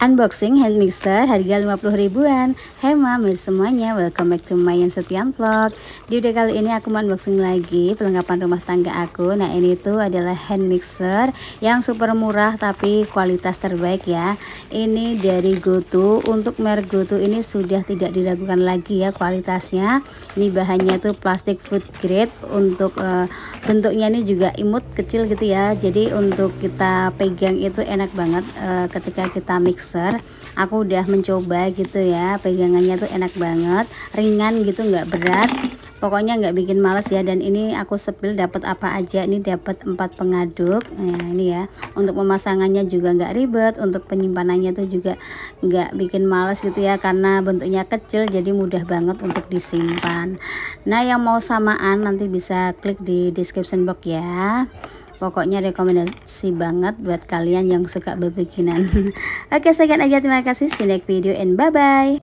unboxing hand mixer harga 50 ribuan Hema hey, semuanya welcome back to my Setian Vlog di video kali ini aku mau unboxing lagi perlengkapan rumah tangga aku nah ini tuh adalah hand mixer yang super murah tapi kualitas terbaik ya ini dari GoTo untuk merek GoTo ini sudah tidak diragukan lagi ya kualitasnya ini bahannya tuh plastik food grade untuk uh, bentuknya ini juga imut kecil gitu ya jadi untuk kita pegang itu enak banget e, ketika kita mixer aku udah mencoba gitu ya pegangannya tuh enak banget ringan gitu nggak berat pokoknya nggak bikin males ya dan ini aku sepil dapat apa aja ini dapat empat pengaduk nah ini ya untuk pemasangannya juga nggak ribet untuk penyimpanannya tuh juga nggak bikin males gitu ya karena bentuknya kecil jadi mudah banget untuk disimpan nah yang mau samaan nanti bisa klik di description box ya pokoknya rekomendasi banget buat kalian yang suka berbikinan. oke sekian aja terima kasih see you next video and bye bye